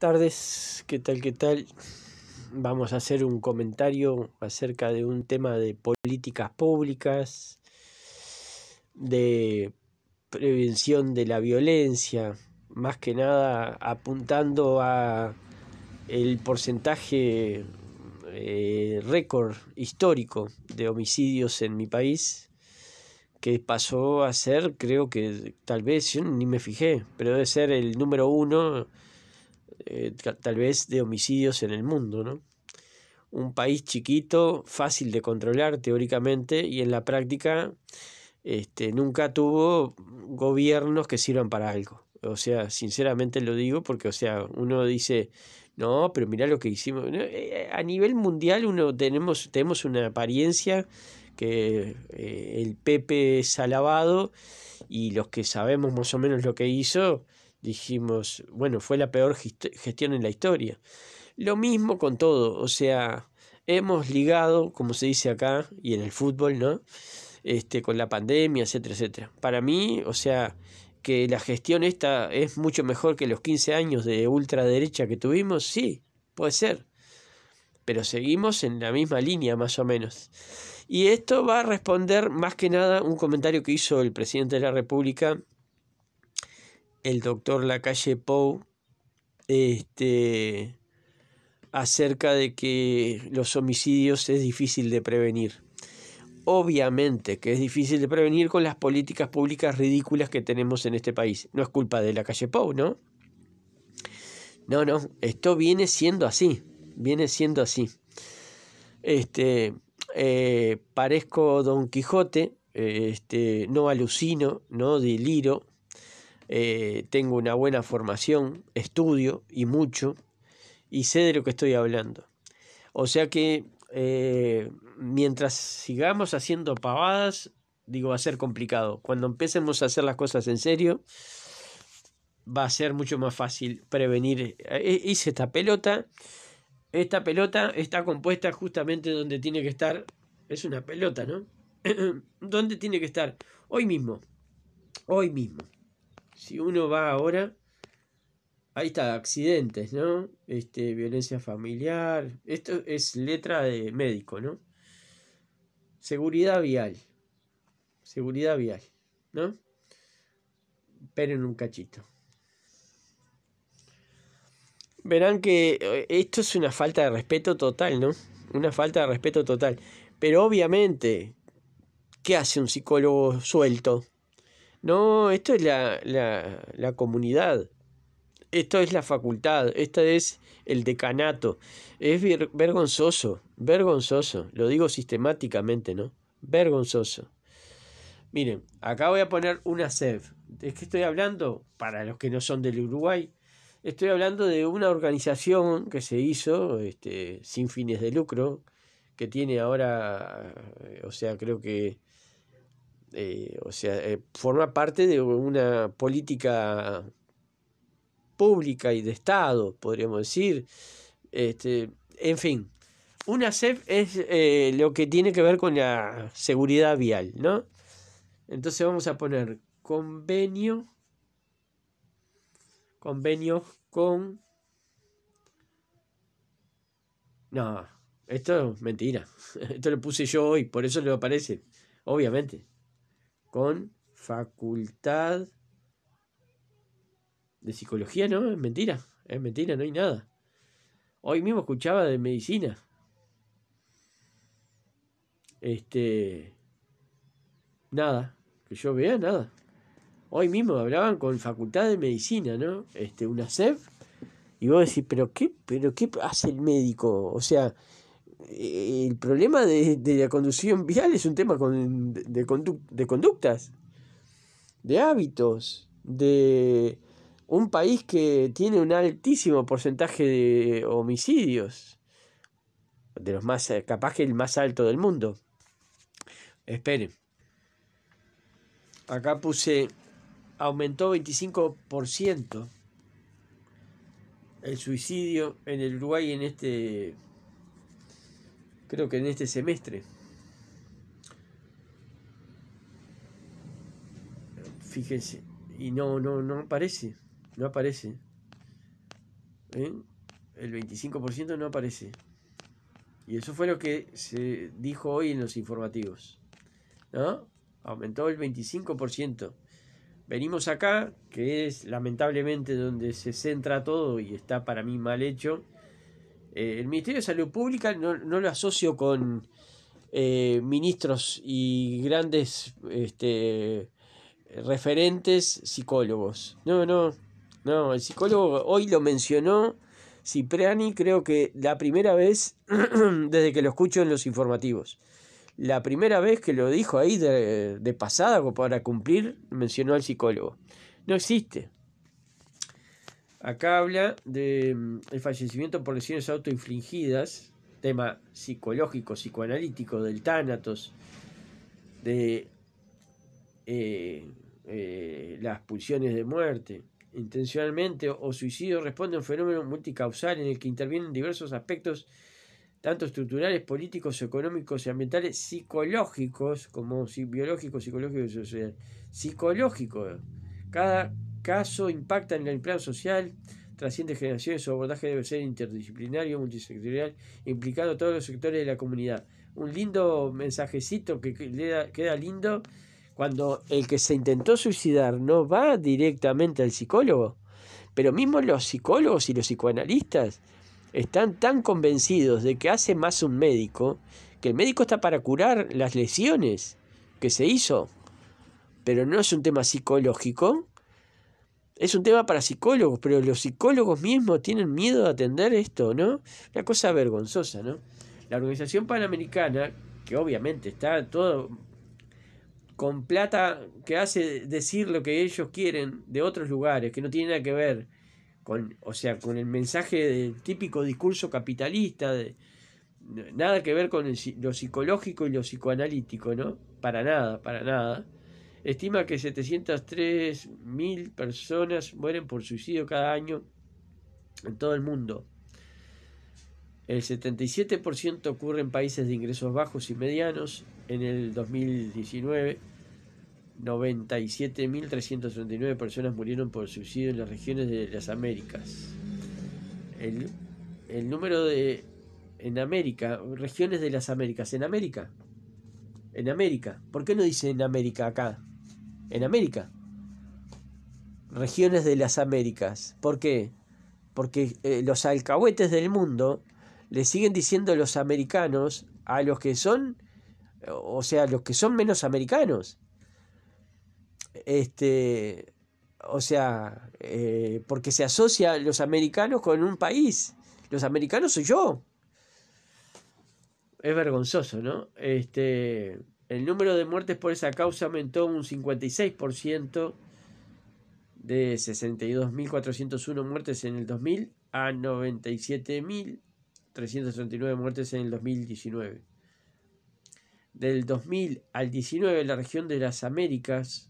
tardes, ¿qué tal? ¿Qué tal? Vamos a hacer un comentario acerca de un tema de políticas públicas, de prevención de la violencia, más que nada apuntando a el porcentaje eh, récord histórico de homicidios en mi país que pasó a ser, creo que tal vez, ni me fijé, pero debe ser el número uno eh, tal vez de homicidios en el mundo, ¿no? Un país chiquito, fácil de controlar teóricamente y en la práctica este, nunca tuvo gobiernos que sirvan para algo. O sea, sinceramente lo digo porque, o sea, uno dice, no, pero mirá lo que hicimos. Eh, eh, a nivel mundial uno tenemos, tenemos una apariencia que el Pepe es alabado y los que sabemos más o menos lo que hizo, dijimos, bueno, fue la peor gestión en la historia. Lo mismo con todo, o sea, hemos ligado, como se dice acá y en el fútbol, ¿no? Este, con la pandemia, etcétera, etcétera. Para mí, o sea, que la gestión esta es mucho mejor que los 15 años de ultraderecha que tuvimos, sí, puede ser. Pero seguimos en la misma línea, más o menos. Y esto va a responder más que nada un comentario que hizo el presidente de la República el doctor Lacalle Pou este, acerca de que los homicidios es difícil de prevenir. Obviamente que es difícil de prevenir con las políticas públicas ridículas que tenemos en este país. No es culpa de la calle Pou, ¿no? No, no, esto viene siendo así, viene siendo así. Este, eh, parezco Don Quijote, este, no alucino, no deliro, eh, tengo una buena formación, estudio y mucho, y sé de lo que estoy hablando. O sea que eh, mientras sigamos haciendo pavadas, digo, va a ser complicado. Cuando empecemos a hacer las cosas en serio, va a ser mucho más fácil prevenir. Eh, hice esta pelota. Esta pelota está compuesta justamente donde tiene que estar. Es una pelota, ¿no? ¿Dónde tiene que estar? Hoy mismo. Hoy mismo si uno va ahora, ahí está, accidentes, ¿no? Este, violencia familiar, esto es letra de médico, ¿no? Seguridad vial, seguridad vial, ¿no? Pero en un cachito. Verán que eh, esto es una falta de respeto total, ¿no? Una falta de respeto total. Pero obviamente, ¿qué hace un psicólogo suelto? No, esto es la, comunidad, esto es la facultad, esto es el decanato. Es vergonzoso, vergonzoso, lo digo sistemáticamente, ¿no? Vergonzoso. Miren, acá voy a poner una cef, Es que estoy hablando, para los que no son del Uruguay, estoy hablando de una organización que se hizo este, sin fines de lucro, que tiene ahora, eh, o sea, creo que eh, o sea, eh, forma parte de una política pública y de Estado, podríamos decir. Este, en fin, una CEP es eh, lo que tiene que ver con la seguridad vial, ¿no? Entonces vamos a poner convenio, Convenio con... No, esto es mentira. Esto lo puse yo hoy, por eso le aparece, obviamente con facultad de psicología, ¿no? Es mentira, es mentira, no hay nada. Hoy mismo escuchaba de medicina. Este. Nada, que yo vea nada. Hoy mismo hablaban con facultad de medicina, ¿no? Este, una SEP. Y vos decís, ¿pero qué, pero qué hace el médico? O sea, eh, el problema de, la conducción vial es un tema de, conductas, de hábitos, de un país que tiene un altísimo porcentaje de homicidios, de los más, capaz que el más alto del mundo. Esperen. Acá puse, aumentó 25% el suicidio en el Uruguay en este creo que en este semestre. Fíjense, y no, no, no aparece, no aparece. ¿eh? El 25% no aparece. Y eso fue lo que se dijo hoy en los informativos. ¿No? Aumentó el 25%. Venimos acá, que es lamentablemente donde se centra todo y está para mí mal hecho eh, el Ministerio de Salud Pública no, lo asocio con eh, ministros y grandes este, referentes psicólogos. No, no, no, el psicólogo hoy lo mencionó Cipriani, creo que la primera vez desde que lo escucho en los informativos. La primera vez que lo dijo ahí de, de pasada para cumplir, mencionó al psicólogo. No existe. Acá habla de mm, el fallecimiento por lesiones autoinfligidas, tema psicológico, psicoanalítico del tánatos, de eh, eh, las pulsiones de muerte. Intencionalmente o suicidio responde a un fenómeno multicausal en el que intervienen diversos aspectos, tanto estructurales, políticos, económicos y ambientales, psicológicos, como biológicos, psicológicos Psicológicos. Cada caso impacta en el empleo social, trasciende generaciones, su abordaje debe ser interdisciplinario, multisectorial, implicando a todos los sectores de la comunidad. Un lindo mensajecito que queda lindo cuando el que se intentó suicidar no va directamente al psicólogo, pero mismo los psicólogos y los psicoanalistas están tan convencidos de que hace más un médico, que el médico está para curar las lesiones que se hizo, pero no es un tema psicológico, es un tema para psicólogos, pero los psicólogos mismos tienen miedo de atender esto, ¿no? Una cosa vergonzosa, ¿no? La Organización Panamericana, que obviamente está todo con plata que hace decir lo que ellos quieren de otros lugares, que no tiene nada que ver con, o sea, con el mensaje del típico discurso capitalista, de, nada que ver con lo psicológico y lo psicoanalítico, ¿no? Para nada, para nada. Estima que 703.000 personas mueren por suicidio cada año en todo el mundo. El 77% ocurre en países de ingresos bajos y medianos. En el 2019, 97.339 personas murieron por suicidio en las regiones de las Américas. El, el número de... En América, regiones de las Américas. En América. En América. ¿Por qué no dice en América acá? en América, regiones de las Américas. ¿Por qué? Porque eh, los alcahuetes del mundo le siguen diciendo los americanos a los que son, o sea, los que son menos americanos. Este, o sea, eh, porque se asocia los americanos con un país. Los americanos soy yo. Es vergonzoso, ¿no? Este, el número de muertes por esa causa aumentó un 56% de 62.401 muertes en el 2000 a 97.339 muertes en el 2019. Del 2000 al 19 la región de las Américas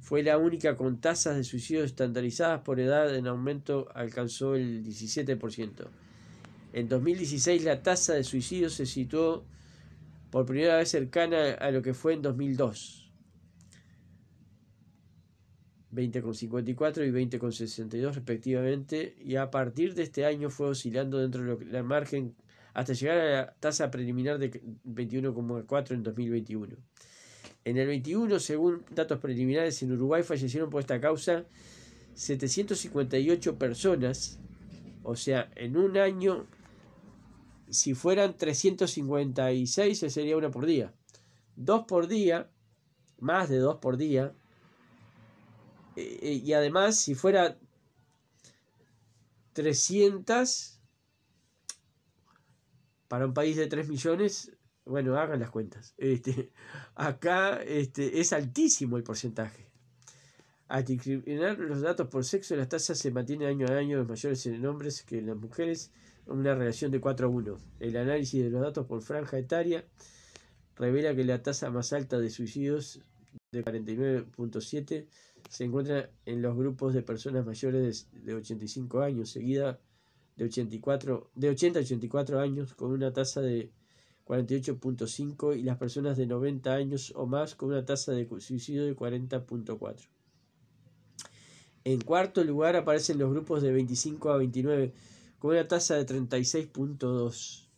fue la única con tasas de suicidio estandarizadas por edad en aumento alcanzó el 17%. En 2016 la tasa de suicidio se situó por primera vez cercana a lo que fue en 2002. 20,54 y 20,62 respectivamente, y a partir de este año fue oscilando dentro de la margen hasta llegar a la tasa preliminar de 21,4 en 2021. En el 21, según datos preliminares, en Uruguay fallecieron por esta causa 758 personas, o sea, en un año si fueran 356 sería una por día. Dos por día, más de dos por día. Eh, eh, y además, si fuera 300 para un país de 3 millones, bueno, hagan las cuentas. Este, acá este, es altísimo el porcentaje. Al discriminar los datos por sexo, las tasas se mantienen año a año mayores en hombres que en las mujeres una relación de 4 a 1. El análisis de los datos por franja etaria revela que la tasa más alta de suicidios de 49.7 se encuentra en los grupos de personas mayores de 85 años, seguida de 84 80 a 84 años con una tasa de 48.5 y las personas de 90 años o más con una tasa de suicidio de 40.4. En cuarto lugar aparecen los grupos de 25 a 29 con una tasa de 36.2.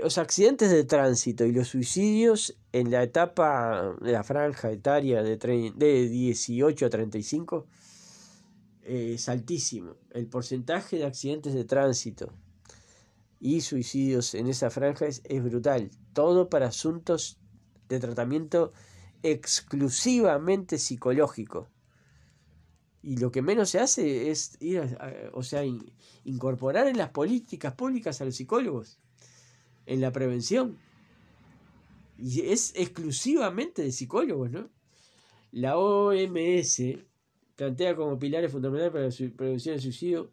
Los accidentes de tránsito y los suicidios en la etapa de la franja etaria de, de 18 a 35 es altísimo. El porcentaje de accidentes de tránsito y suicidios en esa franja es brutal. Todo para asuntos de tratamiento exclusivamente psicológico y lo que menos se hace es ir o sea incorporar en las políticas públicas a los psicólogos en la prevención y es exclusivamente de psicólogos no la OMS plantea como pilares fundamentales para la prevención del suicidio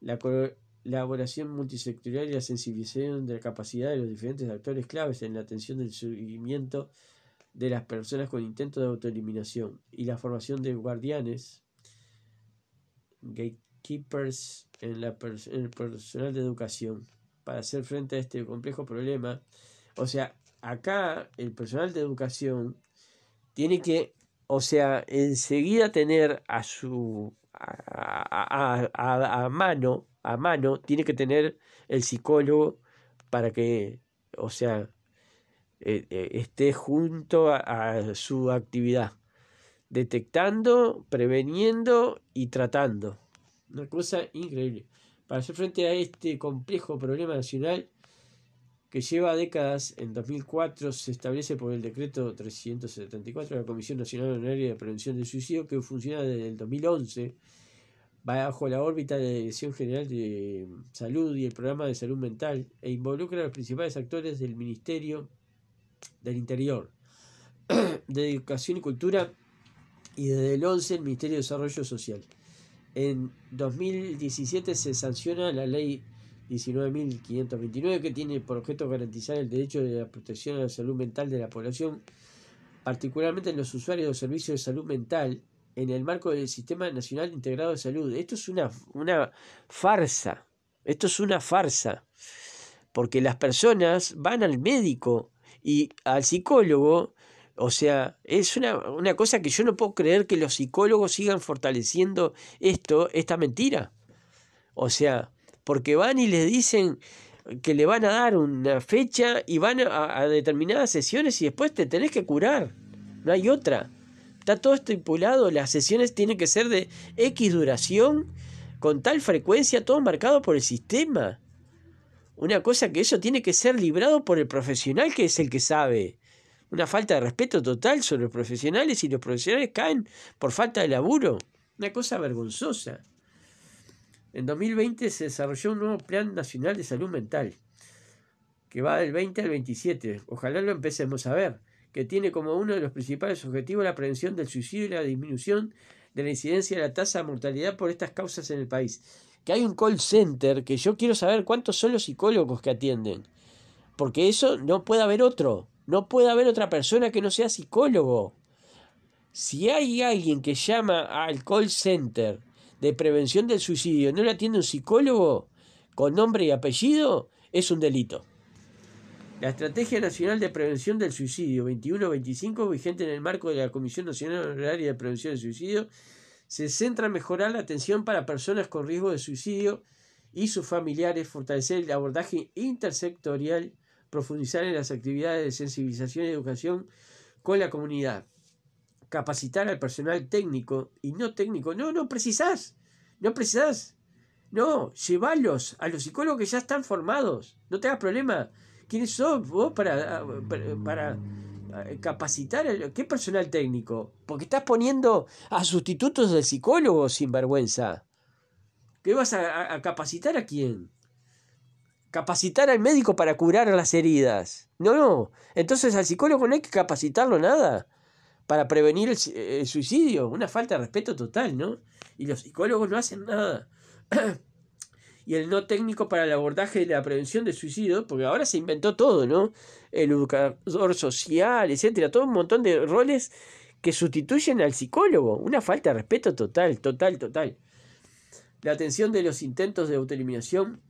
la colaboración multisectorial y la sensibilización de la capacidad de los diferentes actores claves en la atención del seguimiento de las personas con intento de autoeliminación y la formación de guardianes gatekeepers en, eh, el personal de educación para hacer frente a este complejo problema. O sea, acá el personal de educación tiene que, o sea, enseguida tener a su a, mano, a mano, tiene que tener el psicólogo para que, o sea, eh, eh, esté junto a su actividad detectando, preveniendo y tratando. Una cosa increíble. Para hacer frente a este complejo problema nacional que lleva décadas, en 2004 se establece por el decreto 374 de la Comisión Nacional de Prevención del Suicidio que funciona desde el 2011 bajo la órbita de la Dirección General de Salud y el Programa de Salud Mental e involucra a los principales actores del Ministerio del Interior, de Educación y Cultura, y desde el 11 el Ministerio de Desarrollo Social. En 2017 se sanciona la ley 19.529 que tiene por objeto garantizar el derecho de la protección a la salud mental de la población, particularmente en los usuarios de los servicios de salud mental en el marco del Sistema Nacional Integrado de Salud. Esto es una, una farsa, esto es una farsa, porque las personas van al médico y al psicólogo o sea, es una, cosa que yo no puedo creer que los psicólogos sigan fortaleciendo esto, esta mentira. O sea, porque van y les dicen que le van a dar una fecha y van a, a, determinadas sesiones y después te tenés que curar. No hay otra. Está todo estipulado, las sesiones tienen que ser de X duración, con tal frecuencia, todo marcado por el sistema. Una cosa que eso tiene que ser librado por el profesional que es el que sabe. Una falta de respeto total sobre los profesionales y los profesionales caen por falta de laburo. Una cosa vergonzosa. En 2020 se desarrolló un nuevo Plan Nacional de Salud Mental, que va del 20 al 27. Ojalá lo empecemos a ver, que tiene como uno de los principales objetivos la prevención del suicidio y la disminución de la incidencia de la tasa de mortalidad por estas causas en el país. Que hay un call center que yo quiero saber cuántos son los psicólogos que atienden, porque eso no puede haber otro. No puede haber otra persona que no sea psicólogo. Si hay alguien que llama al call center de prevención del suicidio, no le atiende un psicólogo con nombre y apellido, es un delito. La Estrategia Nacional de Prevención del Suicidio 21-25, vigente en el marco de la Comisión Nacional de Prevención del Suicidio, se centra en mejorar la atención para personas con riesgo de suicidio y sus familiares, fortalecer el abordaje intersectorial profundizar en las actividades de sensibilización y educación con la comunidad, capacitar al personal técnico y no técnico. No, no precisas no precisas No, llevalos a los psicólogos que ya están formados. No te hagas problema. ¿Quiénes son vos para, para, eh, capacitar? El, ¿Qué personal técnico? Porque estás poniendo a sustitutos de psicólogos sin vergüenza. ¿Qué vas a capacitar a quién? capacitar al médico para curar las heridas. No, no. Entonces al psicólogo no hay que capacitarlo nada para prevenir el, eh, suicidio. Una falta de respeto total, ¿no? Y los psicólogos no hacen nada. y el no técnico para el abordaje de la prevención de suicidio, porque ahora se inventó todo, ¿no? El educador social, etcétera, todo un montón de roles que sustituyen al psicólogo. Una falta de respeto total, total, total. La atención de los intentos de autoeliminación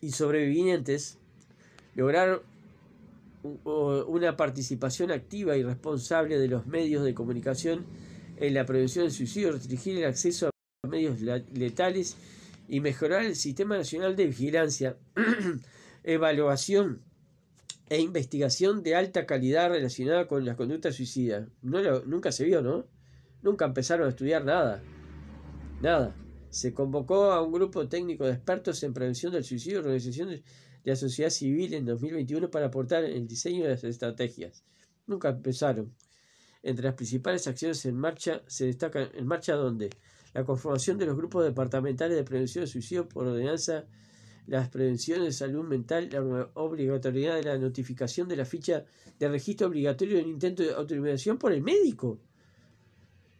y sobrevivientes lograron una participación activa y responsable de los medios de comunicación en la prevención del suicidio, restringir el acceso a medios letales y mejorar el Sistema Nacional de Vigilancia, Evaluación e Investigación de alta calidad relacionada con las conductas suicidas. No nunca se vio, ¿no? Nunca empezaron a estudiar nada. Nada. Se convocó a un grupo técnico de expertos en prevención del suicidio, organizaciones de la sociedad civil en 2021 para aportar el diseño de las estrategias. Nunca empezaron. Entre las principales acciones en marcha se destacan en marcha donde la conformación de los grupos departamentales de prevención de suicidio por ordenanza, las prevenciones de salud mental, la obligatoriedad de la notificación de la ficha de registro obligatorio del intento de autoinmunación por el médico.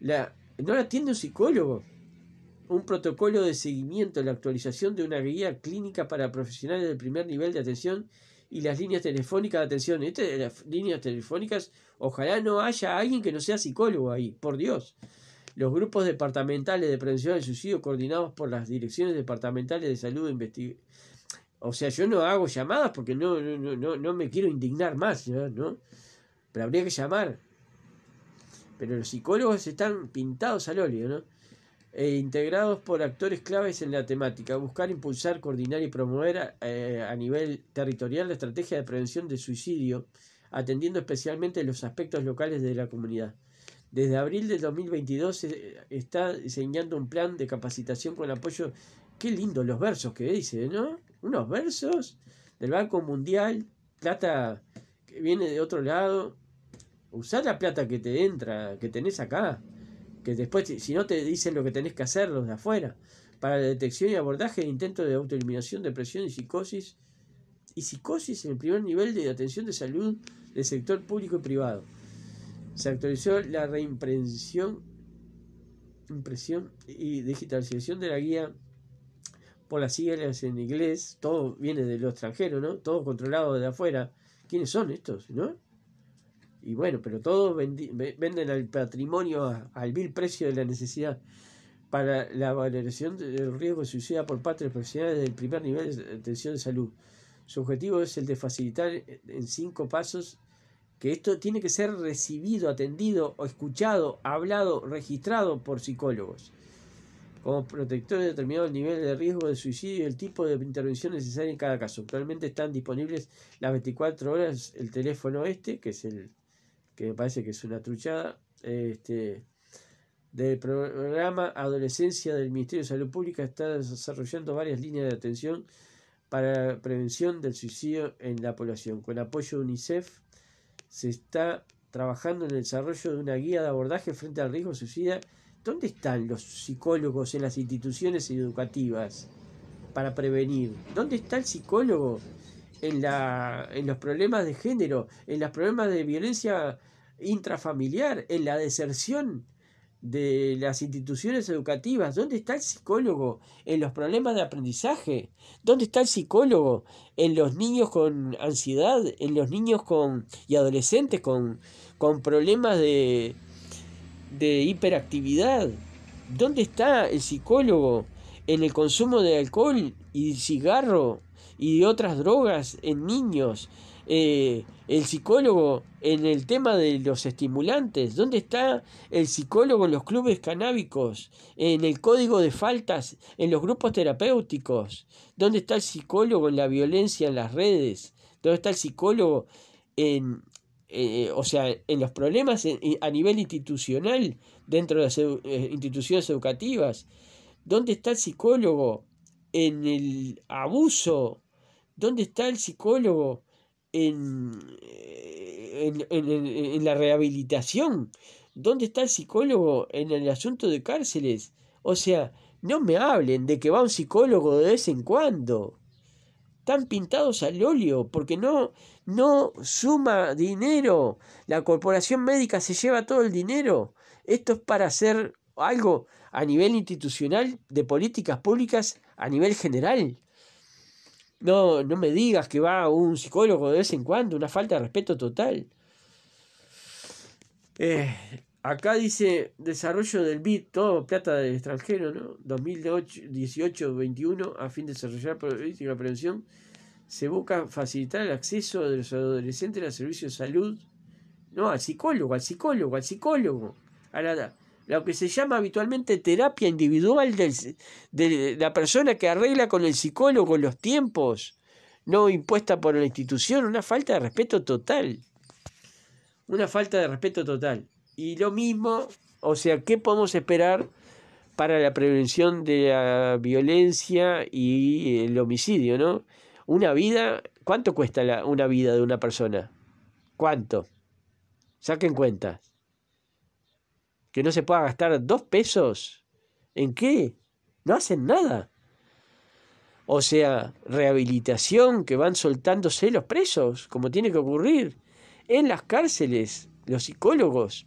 La, no la atiende un psicólogo un protocolo de seguimiento, la actualización de una guía clínica para profesionales del primer nivel de atención y las líneas telefónicas de atención. Estas las líneas telefónicas, ojalá no haya alguien que no sea psicólogo ahí, por Dios. Los grupos departamentales de prevención del suicidio coordinados por las direcciones departamentales de salud O sea, yo no hago llamadas porque no, no, no, no me quiero indignar más, ¿no? Pero habría que llamar. Pero los psicólogos están pintados al óleo, ¿no? E integrados por actores claves en la temática, buscar, impulsar, coordinar y promover eh, a, nivel territorial la estrategia de prevención de suicidio, atendiendo especialmente los aspectos locales de la comunidad. Desde abril del 2022 se eh, está diseñando un plan de capacitación con apoyo. Qué lindo los versos que dice, ¿no? Unos versos del Banco Mundial, plata que viene de otro lado. Usar la plata que te entra, que tenés acá que después, si no te dicen lo que tenés que hacer los de afuera, para la detección y abordaje de intentos de autoeliminación, depresión y psicosis, y psicosis en el primer nivel de atención de salud del sector público y privado. Se actualizó la reimpresión impresión y digitalización de la guía por las siglas en inglés, todo viene de lo extranjero, ¿no? Todo controlado de afuera. ¿Quiénes son estos, no? Y bueno, pero todos venden al patrimonio al vil precio de la necesidad para la valoración del riesgo de suicida por parte de profesionales del primer nivel de atención de salud. Su objetivo es el de facilitar eh, en cinco pasos que esto tiene que ser recibido, atendido, o escuchado, hablado, registrado por psicólogos. Como protectores de determinado nivel de riesgo de suicidio y el tipo de intervención necesaria en cada caso. Actualmente están disponibles las 24 horas el teléfono este, que es el que me parece que es una truchada, este, del programa Adolescencia del Ministerio de Salud Pública está desarrollando varias líneas de atención para prevención del suicidio en la población. Con apoyo de UNICEF se está trabajando en el desarrollo de una guía de abordaje frente al riesgo suicida. ¿Dónde están los psicólogos en las instituciones educativas para prevenir? ¿Dónde está el psicólogo? en, la, en los problemas de género, en los problemas de violencia intrafamiliar, en la deserción de las instituciones educativas, ¿dónde está el psicólogo en los problemas de aprendizaje? ¿Dónde está el psicólogo en los niños con ansiedad, en los niños con y adolescentes con, problemas de, de hiperactividad? ¿Dónde está el psicólogo en el consumo de alcohol y cigarro y de otras drogas en niños. Eh, el psicólogo en el tema de los estimulantes, ¿dónde está el psicólogo en los clubes canábicos, en el código de faltas, en los grupos terapéuticos? ¿Dónde está el psicólogo en la violencia en las redes? ¿Dónde está el psicólogo en, eh, o sea, en los problemas a nivel institucional dentro de las eh, instituciones educativas? ¿Dónde está el psicólogo en el abuso ¿Dónde está el psicólogo eh, en, en, la rehabilitación? ¿Dónde está el psicólogo en el asunto de cárceles? O sea, no me hablen de que va un psicólogo de vez en cuando. Están pintados al óleo porque no, no suma dinero. La corporación médica se lleva todo el dinero. Esto es para hacer algo a nivel institucional de políticas públicas a nivel general. No, no me digas que va a un psicólogo de vez en cuando, una falta de respeto total. Eh, acá dice desarrollo del bit todo plata del extranjero, ¿no? 2018-21, a fin de desarrollar política de prevención, se busca facilitar el acceso de los adolescentes a servicios de salud, no, al psicólogo, al psicólogo, al psicólogo, a la lo que se llama habitualmente terapia individual de la persona que arregla con el psicólogo los tiempos, no impuesta por la institución, una falta de respeto total. Una falta de respeto total. Y lo mismo, o sea, ¿qué podemos esperar para la prevención de la violencia y el homicidio, no? Una vida, ¿cuánto cuesta una vida de una persona? ¿Cuánto? Saquen cuenta que no se pueda gastar dos pesos, ¿en qué? No hacen nada. O sea, rehabilitación que van soltándose los presos, como tiene que ocurrir. En las cárceles, los psicólogos.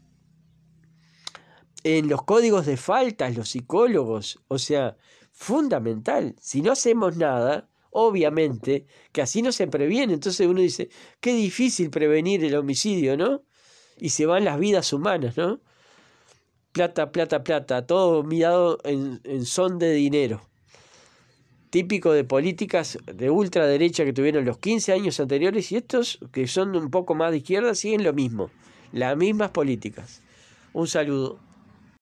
En los códigos de faltas, los psicólogos. O sea, fundamental. Si no hacemos nada, obviamente, que así no se previene. Entonces uno dice, qué difícil prevenir el homicidio, ¿no? Y se van las vidas humanas, ¿no? plata, plata, plata, todo mirado en, en son de dinero. Típico de políticas de ultraderecha que tuvieron los 15 años anteriores y estos que son un poco más de izquierda siguen lo mismo, las mismas políticas. Un saludo.